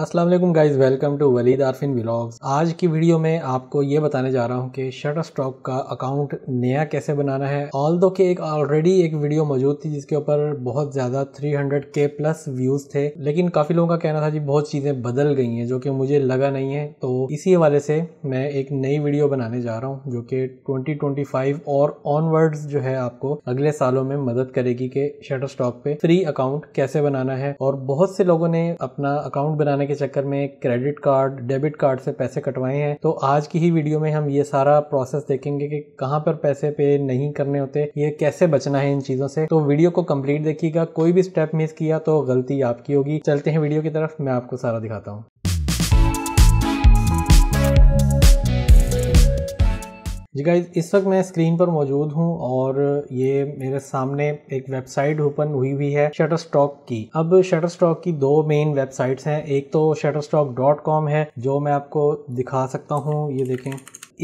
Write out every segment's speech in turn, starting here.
Aslam guys welcome to Waleed Arfin vlogs आज की video में आपको ये बताने जा रहा हूँ कि शटर स्टॉक का अकाउंट नया कैसे बनाना है ऑल दो के एक ऑलरेडी एक वीडियो मौजूद थी जिसके ऊपर बहुत ज़्यादा 300 के प्लस व्यूज़ थे लेकिन काफ़ी लोगों का कहना था जी बहुत चीज़ें बदल गई हैं जो कि मुझे लगा नहीं है तो इसी हवाले से मैं एक नई वीडियो बनाने जा रहा हूँ जो कि ट्वेंटी और ऑनवर्ड्स जो है आपको अगले सालों में मदद करेगी कि शटर स्टॉक पर फ्री अकाउंट कैसे बनाना है और बहुत से लोगों ने अपना अकाउंट बनाने के चक्कर में क्रेडिट कार्ड डेबिट कार्ड से पैसे कटवाए हैं तो आज की ही वीडियो में हम ये सारा प्रोसेस देखेंगे कि कहाँ पर पैसे पे नहीं करने होते ये कैसे बचना है इन चीज़ों से तो वीडियो को कम्प्लीट देखिएगा कोई भी स्टेप मिस किया तो गलती आपकी होगी चलते हैं वीडियो की तरफ मैं आपको सारा दिखाता हूँ जी गाइज इस वक्त मैं स्क्रीन पर मौजूद हूं और ये मेरे सामने एक वेबसाइट ओपन हुई हुई है शटर स्टॉक की अब शटर स्टॉक की दो मेन वेबसाइट्स हैं एक तो शटर स्टॉक डॉट कॉम है जो मैं आपको दिखा सकता हूं ये देखें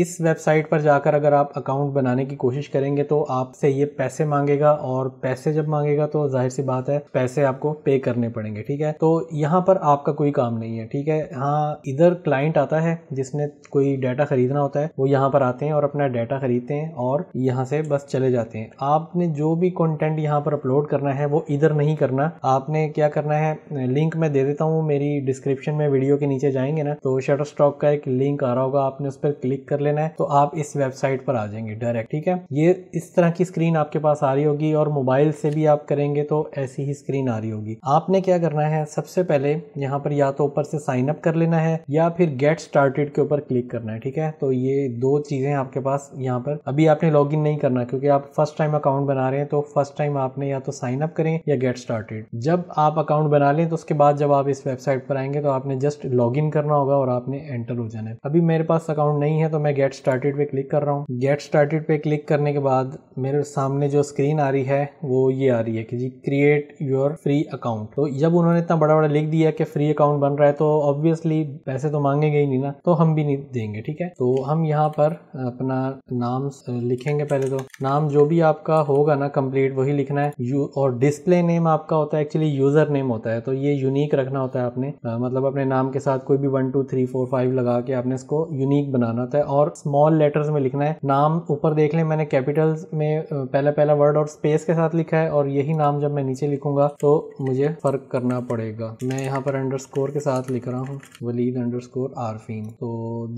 इस वेबसाइट पर जाकर अगर आप अकाउंट बनाने की कोशिश करेंगे तो आपसे ये पैसे मांगेगा और पैसे जब मांगेगा तो जाहिर सी बात है पैसे आपको पे करने पड़ेंगे ठीक है तो यहाँ पर आपका कोई काम नहीं है ठीक है हाँ इधर क्लाइंट आता है जिसने कोई डाटा खरीदना होता है वो यहाँ पर आते हैं और अपना डाटा खरीदते हैं और यहाँ से बस चले जाते हैं आपने जो भी कॉन्टेंट यहाँ पर अपलोड करना है वो इधर नहीं करना आपने क्या करना है लिंक मैं दे देता हूँ मेरी डिस्क्रिप्शन में वीडियो के नीचे जाएंगे ना तो शटर स्टॉक का एक लिंक आ रहा होगा आपने उस पर क्लिक कर लेना है तो आप इस वेबसाइट पर आ जाएंगे डायरेक्ट ठीक है ये इस तरह की स्क्रीन आपके पास आ रही होगी और मोबाइल से भी आप करेंगे तो ऐसी ही स्क्रीन आ रही होगी आपने क्या करना है सबसे पहले यहाँ पर या तो ऊपर से साइन अप कर लेना है या फिर गेट स्टार्टेड के ऊपर क्लिक करना है ठीक है तो ये दो चीज़ें आपके पास यहाँ पर अभी आपने लॉग नहीं करना क्योंकि आप फर्स्ट टाइम अकाउंट बना रहे हैं तो फर्स्ट टाइम आपने या तो साइन अप करें या गेट स्टार्टेड जब आप अकाउंट बना लें तो उसके बाद जब आप इस वेबसाइट पर आएंगे तो आपने जस्ट लॉग करना होगा और आपने एंटर हो जाना है अभी मेरे पास अकाउंट नहीं है तो मैं मैं गेट स्टार्टेड पे क्लिक कर रहा हूँ गेट स्टार्टेड पे क्लिक करने के बाद मेरे सामने जो स्क्रीन आ रही है वो ये आ रही है कि जी क्रिएट योर फ्री अकाउंट तो जब उन्होंने इतना बड़ा बड़ा लिख दिया कि फ्री अकाउंट बन रहा है तो ऑब्वियसली पैसे तो मांगेंगे ही नहीं ना तो हम भी नहीं देंगे ठीक है तो हम यहाँ पर अपना नाम लिखेंगे पहले तो नाम जो भी आपका होगा ना कम्प्लीट वही लिखना है यू और डिस्प्ले नेम आपका होता है एक्चुअली यूजर नेम होता है तो ये यूनिक रखना होता है आपने मतलब अपने नाम के साथ कोई भी one two three four five लगा के आपने इसको यूनिक बनाना होता है और और स्मॉल लेटर्स में लिखना है नाम ऊपर देख लें मैंने कैपिटल्स में पहला पहला वर्ड और स्पेस के साथ लिखा है और यही नाम जब मैं नीचे लिखूंगा तो मुझे फ़र्क करना पड़ेगा मैं यहाँ पर अंडर के साथ लिख रहा हूँ वलीद अंडरस्कोर आरफीन तो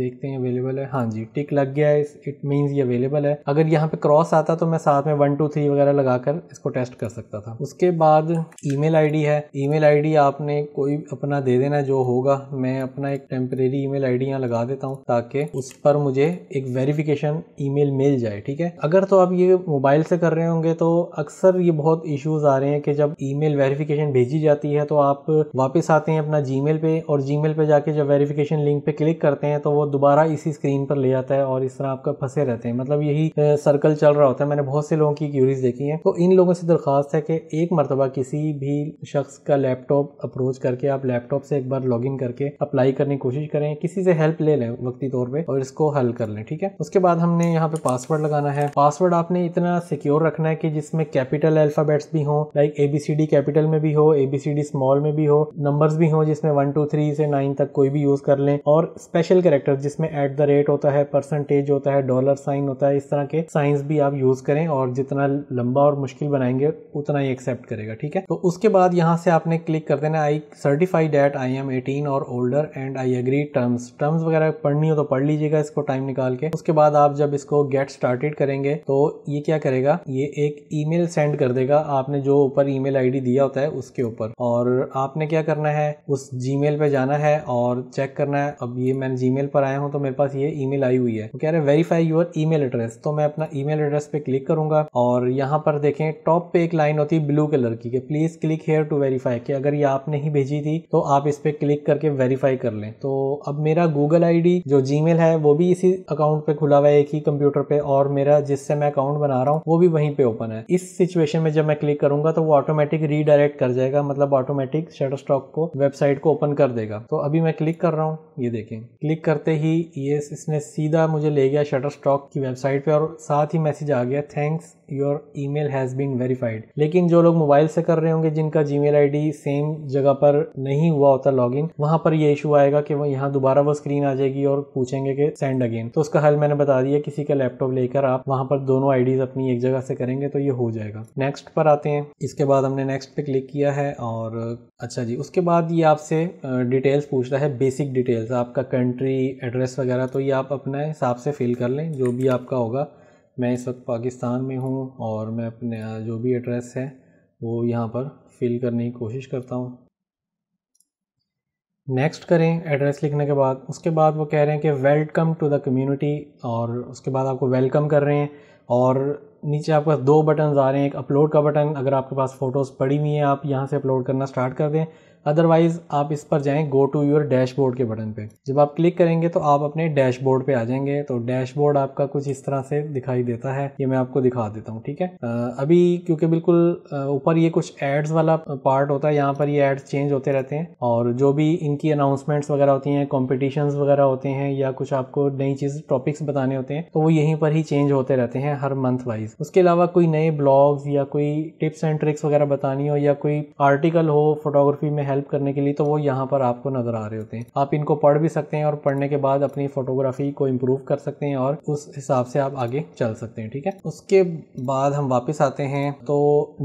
देखते हैं अवेलेबल है हाँ जी टिक लग गया है इट मीन्स ये अवेलेबल है अगर यहाँ पे क्रॉस आता तो मैं साथ में वन टू थ्री वगैरह लगाकर इसको टेस्ट कर सकता था उसके बाद ईमेल आईडी है ईमेल आईडी आपने कोई अपना दे देना जो होगा मैं अपना एक टेम्परेरी ईमेल आईडी यहाँ लगा देता हूँ ताकि उस पर मुझे मुझे एक वेरिफिकेशन ईमेल मिल जाए ठीक है अगर तो आप ये मोबाइल से कर रहे होंगे तो अक्सर ये बहुत इश्यूज आ रहे हैं कि जब ईमेल वेरिफिकेशन भेजी जाती है तो आप वापस आते हैं अपना जीमेल पे और जीमेल पे जाके जब वेरिफिकेशन लिंक पे क्लिक करते हैं तो वो दोबारा इसी स्क्रीन पर ले जाता है और इस तरह आपका फंसे रहते हैं मतलब यही सर्कल चल रहा होता है मैंने बहुत से लोगों की क्यूरीज देखी है तो इन लोगों से दरख्वास्त है कि एक मरतबा किसी भी शख्स का लैपटॉप अप्रोच करके आप लैपटॉप से एक बार लॉगिन करके अप्लाई करने की कोशिश करें किसी से हेल्प ले लें वक्ती तौर पर और इसको हल कर लें ठीक है उसके बाद हमने यहाँ पे पासवर्ड लगाना है पासवर्ड आपने इतना सिक्योर रखना है कि जिसमें कैपिटल अल्फाबेट्स भी हो लाइक एबीसीडी कैपिटल में भी हो एबीसीडी स्मॉल में भी हो नंबर्स भी हो जिसमें वन टू थ्री से नाइन तक कोई भी यूज कर लें और स्पेशल कैरेक्टर जिसमें एट द रेट होता है परसेंटेज होता है डॉलर साइन होता है इस तरह के साइंस भी आप यूज करें और जितना लंबा और मुश्किल बनाएंगे उतना ही एक्सेप्ट करेगा ठीक है तो उसके बाद यहाँ से आपने क्लिक कर देना I certified that I am eighteen और older and I agree terms terms वगैरह पढ़नी हो तो पढ़ लीजिएगा इसको टाइम निकाल के उसके बाद आप जब इसको गेट स्टार्टेड करेंगे तो ये क्या करेगा ये एक ईमेल सेंड कर देगा आपने जो ऊपर ईमेल आईडी दिया होता है उसके ऊपर और आपने क्या करना है उस जीमेल पे जाना है और चेक करना है अब ये मैंने जीमेल पर आया हूँ तो मेरे पास ये ईमेल आई हुई है तो कह रहे हैं वेरीफाई योर ईमेल एड्रेस तो मैं अपना ईमेल एड्रेस पे क्लिक करूंगा और यहाँ पर देखें टॉप पे एक लाइन होती है ब्लू कलर की please click here to verify कि अगर ये आपने ही भेजी थी तो आप इस पर क्लिक करके वेरीफाई कर लें तो अब मेरा गूगल डी जो मेल है वो भी किसी अकाउंट पे खुला हुआ है एक ही कंप्यूटर पे और मेरा जिससे मैं अकाउंट बना रहा हूँ वो भी वहीं पे ओपन है इस सिचुएशन में जब मैं क्लिक करूंगा तो वो ऑटोमेटिक रीडायरेक्ट कर जाएगा मतलब ऑटोमेटिक शटर स्टॉक को वेबसाइट को ओपन कर देगा तो अभी मैं क्लिक कर रहा हूँ ये देखें क्लिक करते ही ये इसने सीधा मुझे ले गया शटर स्टॉक की वेबसाइट पे और साथ ही मैसेज आ गया thanks your email has been verified लेकिन जो लोग मोबाइल से कर रहे होंगे जिनका जी मेल सेम जगह पर नहीं हुआ होता लॉग इन वहाँ पर ये इशू आएगा कि वो यहाँ दोबारा वो स्क्रीन आ जाएगी और पूछेंगे कि सेंड अगेन तो उसका हल मैंने बता दिया किसी का लैपटॉप लेकर आप वहाँ पर दोनों आईडीज अपनी एक जगह से करेंगे तो ये हो जाएगा नेक्स्ट पर आते हैं इसके बाद हमने नेक्स्ट पे क्लिक किया है और अच्छा जी उसके बाद ये आपसे डिटेल्स पूछ रहा है बेसिक डिटेल्स आपका कंट्री एड्रेस वगैरह तो ये आप अपने हिसाब से फिल कर लें जो भी आपका होगा मैं इस वक्त पाकिस्तान में हूँ और मैं अपने जो भी एड्रेस है वो यहाँ पर फिल करने की कोशिश करता हूँ नेक्स्ट करें एड्रेस लिखने के बाद उसके बाद वो कह रहे हैं कि वेलकम टू द कम्युनिटी और उसके बाद आपको वेलकम कर रहे हैं और नीचे आपके पास दो बटन आ रहे हैं एक अपलोड का बटन अगर आपके पास फ़ोटोज़ पड़ी हुई हैं आप यहाँ से अपलोड करना स्टार्ट कर दें अदरवाइज़ आप इस पर जाएं गो टू योर डैशबोर्ड के बटन पे जब आप क्लिक करेंगे तो आप अपने डैशबोर्ड पे आ जाएंगे तो डैशबोर्ड आपका कुछ इस तरह से दिखाई देता है ये मैं आपको दिखा देता हूँ ठीक है आ, अभी क्योंकि बिल्कुल ऊपर ये कुछ एड्स वाला पार्ट होता है यहाँ पर ये एड्स चेंज होते रहते हैं और जो भी इनकी अनाउंसमेंट्स वगैरह होती हैं कॉम्पिटिशन वगैरह होते हैं या कुछ आपको नई चीज़ टॉपिक्स बताने होते हैं तो वो यहीं पर ही चेंज होते रहते हैं हर मंथ वाइज उसके अलावा कोई नए ब्लॉग्स या कोई टिप्स एंड ट्रिक्स वगैरह बतानी हो या कोई आर्टिकल हो फोटोग्राफी में हेल्प करने के लिए तो वो यहाँ पर आपको नज़र आ रहे होते हैं आप इनको पढ़ भी सकते हैं और पढ़ने के बाद अपनी फोटोग्राफी को इम्प्रूव कर सकते हैं और उस हिसाब से आप आगे चल सकते हैं ठीक है उसके बाद हम वापस आते हैं तो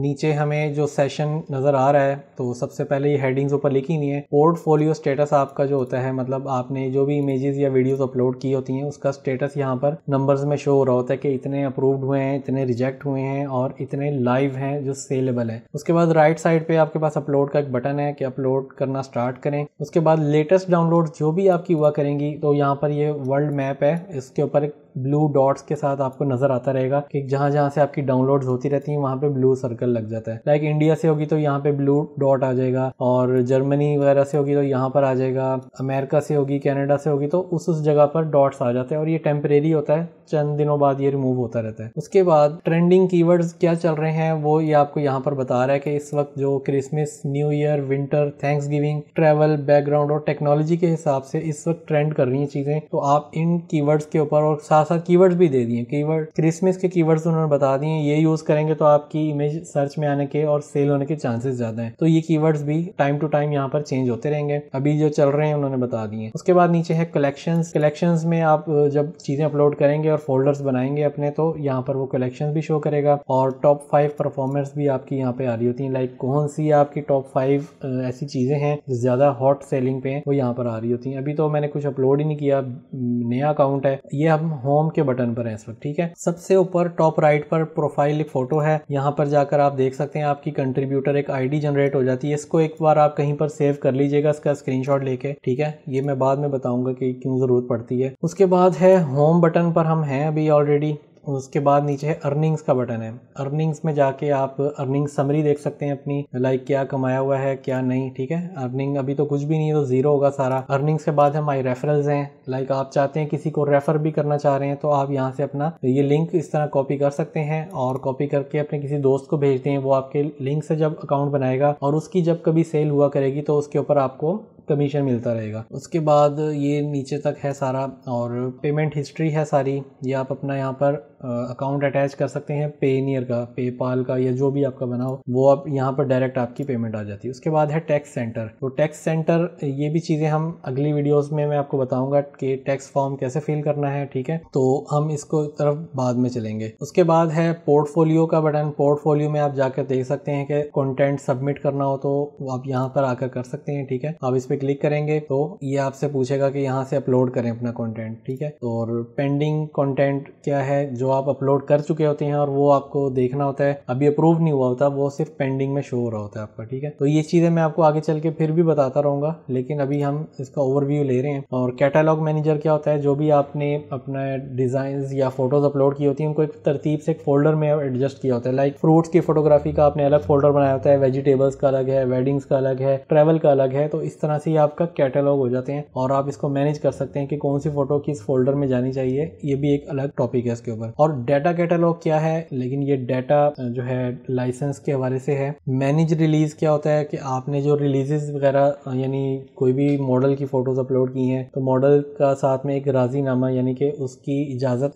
नीचे हमें जो सेशन नज़र आ रहा है तो सबसे पहले ये हेडिंग्स ऊपर लिखी हुई है पोर्टफोलियो स्टेटस आपका जो होता है मतलब आपने जो भी इमेजेस या वीडियोस अपलोड की होती हैं उसका स्टेटस यहाँ पर नंबर्स में शो हो रहा होता है कि इतने अप्रूव्ड हुए हैं इतने रिजेक्ट हुए हैं और इतने लाइव हैं जो सेलेबल है उसके बाद राइट साइड पे आपके पास अपलोड का एक बटन है कि अपलोड अपलोड करना स्टार्ट करें उसके बाद लेटेस्ट डाउनलोड जो भी आपकी हुआ करेंगी तो यहाँ पर ये वर्ल्ड मैप है इसके ऊपर ब्लू डॉट्स के साथ आपको नजर आता रहेगा कि जहां जहां से आपकी डाउनलोड्स होती रहती हैं वहां पे ब्लू सर्कल लग जाता है लाइक इंडिया से होगी तो यहाँ पे ब्लू डॉट आ जाएगा और जर्मनी वगैरह से होगी तो यहाँ पर आ जाएगा अमेरिका से होगी कैनेडा से होगी तो उस उस जगह पर डॉट्स आ जाते हैं और ये टेम्परेरी होता है चंद दिनों बाद ये रिमूव होता रहता है उसके बाद ट्रेंडिंग कीवर्ड्स क्या चल रहे हैं वो ये आपको यहाँ पर बता रहा है कि इस वक्त जो Christmas new year winter Thanksgiving travel background और टेक्नोलॉजी के हिसाब से इस वक्त ट्रेंड कर रही है चीज़ें तो आप इन कीवर्ड्स के ऊपर और साथ साथ साथ कीवर्ड्स भी दे दिए कीवर्ड क्रिसमस के कीवर्ड्स उन्होंने बता दिए ये यूज़ करेंगे तो आपकी इमेज सर्च में आने के और सेल होने के चांसेस ज़्यादा हैं तो ये कीवर्ड्स भी टाइम टू टाइम यहाँ पर चेंज होते रहेंगे अभी जो चल रहे हैं उन्होंने बता दिए उसके बाद नीचे है कलेक्शन कलेक्शन में आप जब चीज़ें अपलोड करेंगे और फोल्डर्स बनाएंगे अपने तो यहाँ पर वो कलेक्शन भी शो करेगा और टॉप फाइव परफॉर्मेंस भी आपकी यहाँ पे आ रही होती है लाइक कौन सी आपकी टॉप फाइव ऐसी चीज़ें हैं जो ज़्यादा हॉट सेलिंग पे हैं वो यहाँ पर आ रही होती हैं अभी तो मैंने कुछ अपलोड ही नहीं किया नया अकाउंट है ये हम होम के बटन पर है इस वक्त ठीक है सबसे ऊपर टॉप राइट पर प्रोफाइल एक फोटो है यहाँ पर जाकर आप देख सकते हैं आपकी कंट्रीब्यूटर एक आईडी जनरेट हो जाती है इसको एक बार आप कहीं पर सेव कर लीजिएगा इसका स्क्रीनशॉट लेके ठीक है ये मैं बाद में बताऊंगा कि क्यों ज़रूरत पड़ती है उसके बाद है होम बटन पर हम हैं अभी ऑलरेडी उसके बाद नीचे है अर्निंग्स का बटन है अर्निंग्स में जाके आप अर्निंग समरी देख सकते हैं अपनी लाइक क्या कमाया हुआ है क्या नहीं ठीक है अर्निंग अभी तो कुछ भी नहीं है तो जीरो होगा सारा अर्निंग्स के बाद हमारे रेफरल्स हैं लाइक आप चाहते हैं किसी को रेफर भी करना चाह रहे हैं तो आप यहाँ से अपना ये लिंक इस तरह कॉपी कर सकते हैं और कॉपी करके अपने किसी दोस्त को भेजते हैं वो आपके लिंक से जब अकाउंट बनाएगा और उसकी जब कभी सेल हुआ करेगी तो उसके ऊपर आपको कमीशन मिलता रहेगा उसके बाद ये नीचे तक है सारा और पेमेंट हिस्ट्री है सारी ये आप अपना यहाँ पर अकाउंट अटैच कर सकते हैं पेनियर का पेपाल का या जो भी आपका बना हो वो आप यहाँ पर डायरेक्ट आपकी पेमेंट आ जाती है उसके बाद है टैक्स सेंटर तो टैक्स सेंटर ये भी चीज़ें हम अगली वीडियोस में मैं आपको बताऊंगा कि टैक्स फॉर्म कैसे फिल करना है ठीक है तो हम इसको तरफ बाद में चलेंगे उसके बाद है पोर्टफोलियो का बटन पोर्टफोलियो में आप जाकर देख सकते हैं कि कॉन्टेंट सबमिट करना हो तो आप यहाँ पर आकर कर सकते हैं ठीक है आप इस पर क्लिक करेंगे तो ये आपसे पूछेगा कि यहाँ से अपलोड करें अपना कॉन्टेंट ठीक है और पेंडिंग कॉन्टेंट क्या है जो आप अपलोड कर चुके होते हैं और वो आपको देखना होता है अभी अप्रूव नहीं हुआ होता वो सिर्फ पेंडिंग में शो हो रहा होता है आपका ठीक है तो ये चीज़ें मैं आपको आगे चल के फिर भी बताता रहूँगा लेकिन अभी हम इसका ओवरव्यू ले रहे हैं और कैटालॉग मैनेजर क्या होता है जो भी आपने अपना डिज़ाइन या फोटोज़ अपलोड की होती हैं उनको एक तरतीब से एक फोल्डर में एडजस्ट किया होता है लाइक फ्रूट्स की फोटोग्राफी का आपने अलग फोल्डर बनाया होता है वेजिटेबल्स का अलग है वेडिंग्स का अलग है ट्रैवल का अलग है तो इस तरह से आपका कैटलॉग हो जाते हैं और आप इसको मैनेज कर सकते हैं कि कौन सी फोटो किस फोल्डर में जानी चाहिए ये भी एक अलग टॉपिक है इसके ऊपर और डाटा कैटलॉग क्या है लेकिन ये डाटा जो है लाइसेंस के हवाले से है मैनेज रिलीज क्या होता है कि आपने जो रिलीजेस वगैरह यानी कोई भी मॉडल की फोटोज अपलोड की हैं तो मॉडल का साथ में एक राजीनामा यानी कि उसकी इजाजत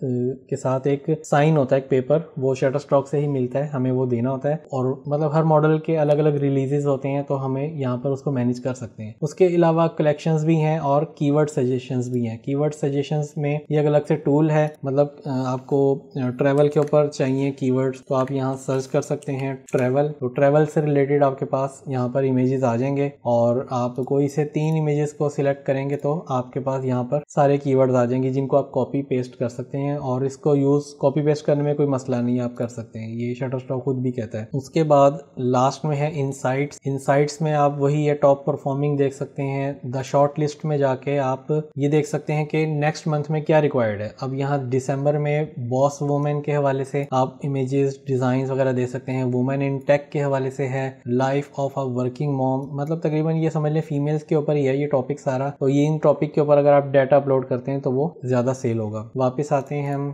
के साथ एक साइन होता है एक पेपर वो शटर स्टॉक से ही मिलता है हमें वो देना होता है और मतलब हर मॉडल के अलग अलग रिलीजेज होते हैं तो हमें यहाँ पर उसको मैनेज कर सकते हैं उसके अलावा कलेक्शंस भी हैं और कीवर्ड सजेशंस भी हैं कीवर्ड सजेशंस में ये अलग से टूल है मतलब आपको ट्रैवल के ऊपर चाहिए कीवर्ड्स तो आप यहाँ सर्च कर सकते हैं ट्रैवल तो ट्रैवल से रिलेटेड आपके पास यहाँ पर इमेजेस आ जाएंगे और आप कोई से तीन इमेजेस को सिलेक्ट करेंगे तो आपके पास यहाँ पर सारे कीवर्ड्स आ जाएंगे जिनको आप कॉपी पेस्ट कर सकते हैं और इसको यूज़ कॉपी पेस्ट करने में कोई मसला नहीं आप कर सकते हैं ये शटर स्टॉक खुद भी कहता है उसके बाद लास्ट में है इनसाइट्स इनसाइट्स में आप वही ये टॉप परफॉर्मिंग देख सकते हैं द शॉर्ट लिस्ट में जाके आप ये देख सकते हैं कि नेक्स्ट मंथ में क्या रिक्वायर्ड है अब यहाँ दिसंबर में बहुत बॉस वुमेन के हवाले से आप इमेजेस डिज़ाइन वगैरह दे सकते हैं वुमेन इन टेक के हवाले से है life of a working mom मतलब तकरीबन ये समझ लें फीमेल्स के ऊपर ही है ये टॉपिक सारा तो ये इन टॉपिक के ऊपर अगर आप डाटा अपलोड करते हैं तो वो ज़्यादा सेल होगा वापस आते हैं हम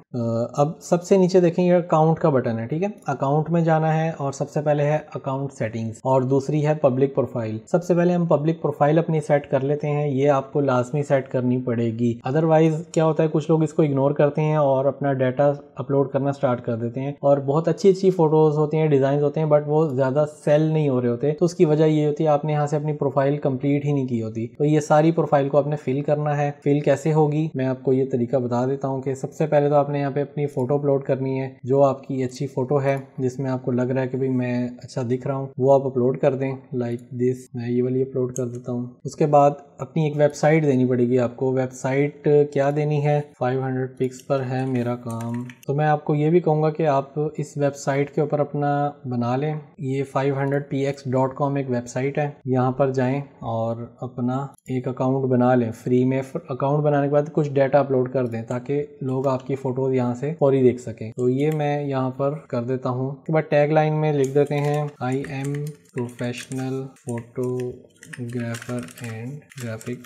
अब सबसे नीचे देखें ये अकाउंट का बटन है ठीक है अकाउंट में जाना है और सबसे पहले है अकाउंट सेटिंग्स और दूसरी है पब्लिक प्रोफाइल सबसे पहले हम पब्लिक प्रोफाइल अपनी सेट कर लेते हैं ये आपको लाजमी सेट करनी पड़ेगी अदरवाइज क्या होता है कुछ लोग इसको इग्नोर करते हैं और अपना डाटा अपलोड करना स्टार्ट कर देते हैं और बहुत अच्छी अच्छी फोटोज़ होती हैं डिज़ाइन होते हैं बट वो ज़्यादा सेल नहीं हो रहे होते तो उसकी वजह ये होती है आपने यहाँ से अपनी प्रोफाइल कंप्लीट ही नहीं की होती तो ये सारी प्रोफाइल को आपने फिल करना है फिल कैसे होगी मैं आपको ये तरीका बता देता हूँ कि सबसे पहले तो आपने यहाँ पे अपनी फ़ोटो अपलोड करनी है जो आपकी अच्छी फ़ोटो है जिसमें आपको लग रहा है कि भाई मैं अच्छा दिख रहा हूँ वो आप अपलोड कर दें लाइक दिस मैं ये वाली अपलोड कर देता हूँ उसके बाद अपनी एक वेबसाइट देनी पड़ेगी आपको वेबसाइट क्या देनी है 500 पिक्स पर है मेरा काम तो मैं आपको ये भी कहूँगा कि आप इस वेबसाइट के ऊपर अपना बना लें ये 500px.com एक वेबसाइट है यहाँ पर जाएं और अपना एक अकाउंट बना लें फ्री में अकाउंट बनाने के बाद कुछ डाटा अपलोड कर दें ताकि लोग आपकी फ़ोटोज़ यहाँ से फौरी देख सकें तो ये मैं यहाँ पर कर देता हूँ उसके बाद टैग लाइन में लिख देते हैं I am professional photographer and graphic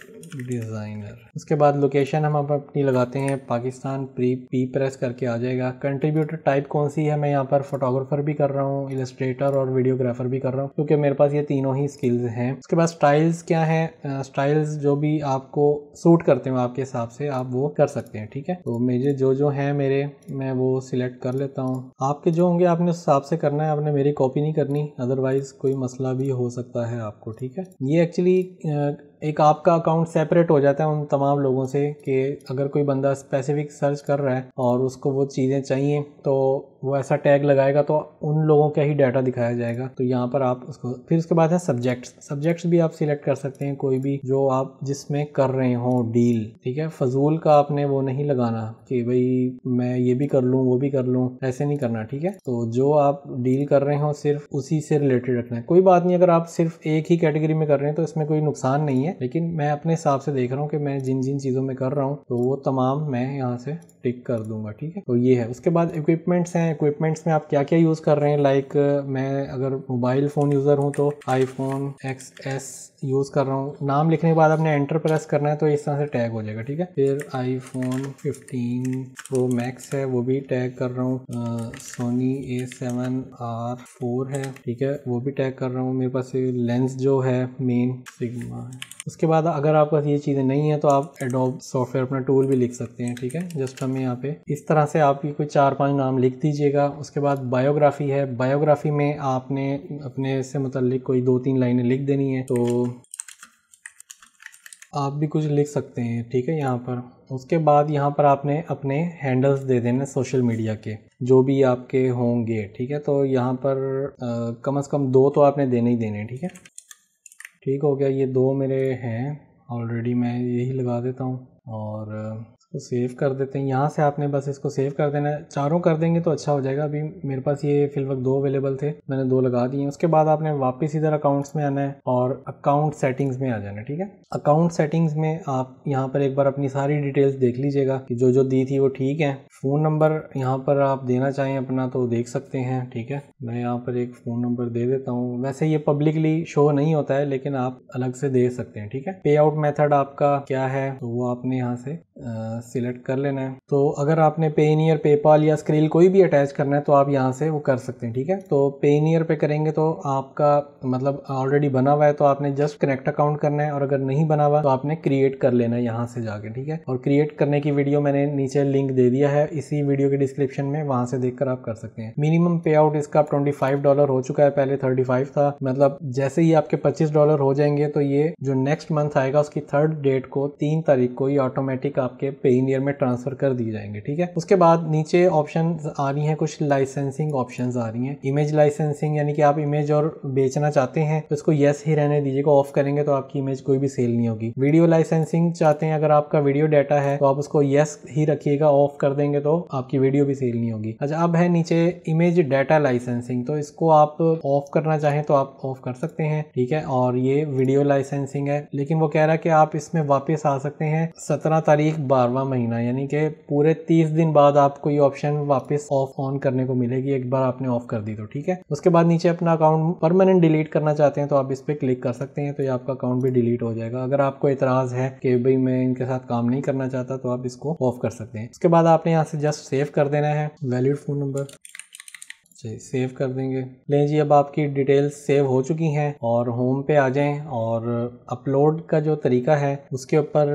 designer उसके बाद लोकेशन हम आप अपनी लगाते हैं पाकिस्तान प्री पी प्रेस करके आ जाएगा कंट्रीब्यूटर टाइप कौन सी है मैं यहाँ पर फोटोग्राफर भी कर रहा हूँ इलस्ट्रेटर और वीडियोग्राफर भी कर रहा हूँ क्योंकि मेरे पास ये तीनों ही स्किल्स हैं उसके बाद स्टाइल्स क्या हैं स्टाइल्स जो भी आपको सूट करते हो आपके हिसाब से आप वो कर सकते हैं ठीक है तो मेरे जो जो हैं मेरे मैं वो सिलेक्ट कर लेता हूँ आपके जो होंगे आपने उस हिसाब से करना है आपने मेरी कॉपी नहीं करनी अदरवाइज़ कोई मसला भी हो सकता है आपको ठीक है ये एक्चुअली एक आपका अकाउंट सेपरेट हो जाता है उन तमाम लोगों से कि अगर कोई बंदा स्पेसिफिक सर्च कर रहा है और उसको वो चीज़ें चाहिए तो वो ऐसा टैग लगाएगा तो उन लोगों का ही डाटा दिखाया जाएगा तो यहाँ पर आप उसको फिर उसके बाद है सब्जेक्ट्स सब्जेक्ट्स भी आप सिलेक्ट कर सकते हैं कोई भी जो आप जिसमें कर रहे हो डील ठीक है फजूल का आपने वो नहीं लगाना कि भाई मैं ये भी कर लूँ वो भी कर लूँ ऐसे नहीं करना ठीक है तो जो आप डील कर रहे हो सिर्फ उसी से रिलेटेड रखना है कोई बात नहीं अगर आप सिर्फ एक ही कैटेगरी में कर रहे हैं तो इसमें कोई नुकसान नहीं है है लेकिन मैं अपने हिसाब से देख रहा हूँ कि मैं जिन जिन चीज़ों में कर रहा हूँ तो वो तमाम मैं यहाँ से टिक कर दूंगा ठीक है तो ये है उसके बाद इक्विपमेंट्स हैं इक्विपमेंट्स में आप क्या क्या यूज़ कर रहे हैं लाइक मैं अगर मोबाइल फ़ोन यूज़र हूँ तो आईफोन एक्स यूज़ कर रहा हूँ नाम लिखने के बाद आपने एंटर प्रेस करना है तो इस तरह से टैग हो जाएगा ठीक है फिर iPhone fifteen pro max है वो भी टैग कर रहा हूँ Sony A seven R four है ठीक है वो भी टैग कर रहा हूँ मेरे पास लेंस जो है मेन सिग्मा है उसके बाद अगर आपके पास ये चीज़ें नहीं है तो आप एडोब सॉफ्टवेयर अपना टूल भी लिख सकते हैं ठीक है जस्ट हमें यहाँ पे इस तरह से आपकी कोई चार पाँच नाम लिख दीजिएगा उसके बाद बायोग्राफी है बायोग्राफी में आपने अपने से मतलब कोई दो तीन लाइनें लिख देनी है तो आप भी कुछ लिख सकते हैं ठीक है यहाँ पर उसके बाद यहाँ पर आपने अपने हैंडल्स दे देने सोशल मीडिया के जो भी आपके होंगे ठीक है तो यहाँ पर आ, कम से कम दो तो आपने देने ही देने ठीक है ठीक हो गया ये दो मेरे हैं ऑलरेडी मैं यही लगा देता हूँ और इसको सेव कर देते हैं यहाँ से आपने बस इसको सेव कर देना है चारों कर देंगे तो अच्छा हो जाएगा अभी मेरे पास ये फिल वक्त दो अवेलेबल थे मैंने दो लगा दिए उसके बाद आपने वापस इधर अकाउंट्स में आना है और अकाउंट सेटिंग्स में आ जाना है ठीक है अकाउंट सेटिंग्स में आप यहाँ पर एक बार अपनी सारी डिटेल्स देख लीजिएगा कि जो जो दी थी वो ठीक है फ़ोन नंबर यहाँ पर आप देना चाहें अपना तो देख सकते हैं ठीक है मैं यहाँ पर एक फ़ोन नंबर दे देता हूँ वैसे ये पब्लिकली शो नहीं होता है लेकिन आप अलग से दे सकते हैं ठीक है पे आउट मेथड आपका क्या है तो वो आपने यहाँ से सिलेक्ट कर लेना है तो अगर आपने पे ईयर पेपाल या स्क्रील कोई भी अटैच करना है तो आप यहाँ से वो कर सकते हैं ठीक है तो पे ईयर पे करेंगे तो आपका मतलब ऑलरेडी बना हुआ है तो आपने जस्ट कनेक्ट अकाउंट करना है और अगर नहीं बना हुआ तो आपने क्रिएट कर लेना है यहाँ से जाके ठीक है और क्रिएट करने की वीडियो मैंने नीचे लिंक दे दिया है है इसी वीडियो के डिस्क्रिप्शन में वहां से देखकर आप कर सकते हैं मिनिमम पे आउट इसका ट्वेंटी फाइव डॉलर हो चुका है पहले थर्टी फाइव था मतलब जैसे ही आपके पच्चीस डॉलर हो जाएंगे तो ये जो नेक्स्ट मंथ आएगा उसकी थर्ड डेट को तीन तारीख को ही ऑटोमेटिक आपके इन ईयर में ट्रांसफर कर दिए जाएंगे ठीक है उसके बाद नीचे ऑप्शन आ रही है कुछ लाइसेंसिंग ऑप्शन आ रही है इमेज लाइसेंसिंग यानी कि आप इमेज और बेचना चाहते हैं तो इसको येस ही रहने दीजिएगा ऑफ करेंगे तो आपकी इमेज कोई भी सेल नहीं होगी वीडियो लाइसेंसिंग चाहते हैं अगर आपका वीडियो डाटा है तो आप उसको येस ही रखिएगा ऑफ कर देंगे करेंगे तो आपकी वीडियो भी सेल नहीं होगी अच्छा अब है नीचे इमेज डाटा लाइसेंसिंग तो इसको आप ऑफ करना चाहें तो आप ऑफ कर सकते हैं ठीक है और ये वीडियो लाइसेंसिंग है लेकिन वो कह रहा है कि आप इसमें वापस आ सकते हैं सत्रह तारीख बारवा महीना यानी कि पूरे तीस दिन बाद आपको ये ऑप्शन वापस ऑफ ऑन करने को मिलेगी एक बार आपने ऑफ कर दी तो ठीक है उसके बाद नीचे अपना अकाउंट परमानेंट डिलीट करना चाहते हैं तो आप इस पर क्लिक कर सकते हैं तो ये आपका अकाउंट भी डिलीट हो जाएगा अगर आपको इतराज़ है कि भाई मैं इनके साथ काम नहीं करना चाहता तो आप इसको ऑफ कर सकते हैं उसके बाद आपने यहाँ से जस्ट सेव कर देना है वैलिड फ़ोन नंबर इसे सेव कर देंगे लें जी अब आपकी डिटेल्स सेव हो चुकी हैं और होम पे आ जाएं और अपलोड का जो तरीका है उसके ऊपर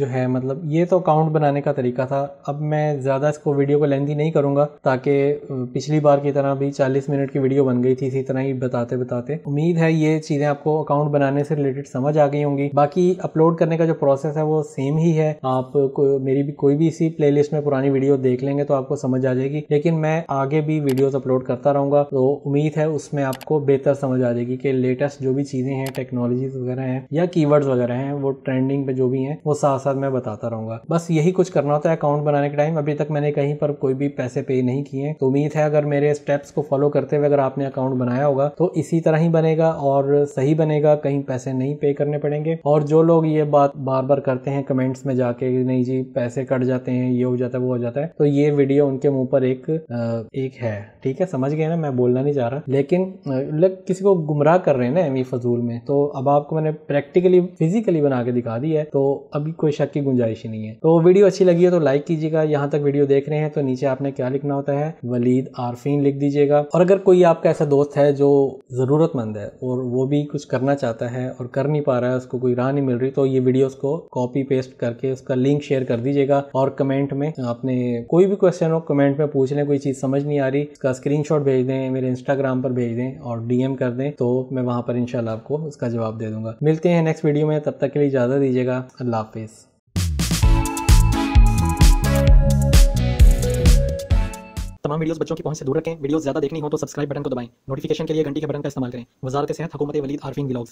जो है मतलब ये तो अकाउंट बनाने का तरीका था अब मैं ज़्यादा इसको वीडियो को लेंथी नहीं करूँगा ताकि पिछली बार की तरह भी चालीस मिनट की वीडियो बन गई थी इसी तरह ही बताते बताते उम्मीद है ये चीज़ें आपको अकाउंट बनाने से रिलेटेड समझ आ गई होंगी बाकी अपलोड करने का जो प्रोसेस है वो सेम ही है आप को, मेरी भी कोई भी इसी प्लेलिस्ट में पुरानी वीडियो देख लेंगे तो आपको समझ आ जाएगी लेकिन मैं आगे भी वीडियोस अपलोड करता रहूँगा तो उम्मीद है उसमें आपको बेहतर समझ आ जाएगी कि लेटेस्ट जो भी चीज़ें हैं टेक्नोलॉजीज वगैरह हैं या कीवर्ड्स वगैरह हैं वो ट्रेंडिंग पे जो भी हैं वो साथ साथ मैं बताता रहूँगा बस यही कुछ करना होता है अकाउंट बनाने के टाइम अभी तक मैंने कहीं पर कोई भी पैसे पे नहीं किए तो उम्मीद है अगर मेरे स्टेप्स को फॉलो करते हुए अगर आपने अकाउंट बनाया होगा तो इसी तरह ही बनेगा और सही बनेगा कहीं पैसे नहीं पे करने पड़ेंगे और जो लोग ये बात बार बार करते हैं कमेंट्स में जाके नहीं जी पैसे कट जाते हैं ये हो जाता है वो हो जाता है तो ये वीडियो उनके मुंह पर एक एक है ठीक है समझ समझ गए ना मैं बोलना नहीं चाह रहा लेकिन लग, किसी को गुमराह कर रहे हैं ना एमी फजूल में तो अब आपको मैंने प्रैक्टिकली फिजिकली बना के दिखा दी है तो अभी कोई शक की गुंजाइश ही नहीं है तो वीडियो अच्छी लगी है तो लाइक कीजिएगा यहाँ तक वीडियो देख रहे हैं तो नीचे आपने क्या लिखना होता है वलीद आरफीन लिख दीजिएगा और अगर कोई आपका ऐसा दोस्त है जो ज़रूरतमंद है और वो भी कुछ करना चाहता है और कर नहीं पा रहा है उसको कोई राह नहीं मिल रही तो ये वीडियो उसको कॉपी पेस्ट करके उसका लिंक शेयर कर दीजिएगा और कमेंट में आपने कोई भी क्वेश्चन हो कमेंट में पूछ लें कोई चीज़ समझ नहीं आ रही उसका स्क्रीन स्क्रीनशॉट भेज दें मेरे इंस्टाग्राम पर भेज दें और डीएम कर दें तो मैं वहां पर इंशाल्लाह आपको उसका जवाब दे दूंगा मिलते हैं नेक्स्ट वीडियो में तब तक के लिए इजाज़त दीजिएगा अल्लाह हाफिज़ तमाम वीडियोस बच्चों की पहुंच से दूर रखें वीडियोस ज्यादा देखनी हो तो सब्सक्राइब बटन को दबाएं नोटिफिकेशन के लिए घंटी के बटन का इस्तेमाल करें वजारत सेहत हुकूमत वलीद आरफिन ब्लॉग्स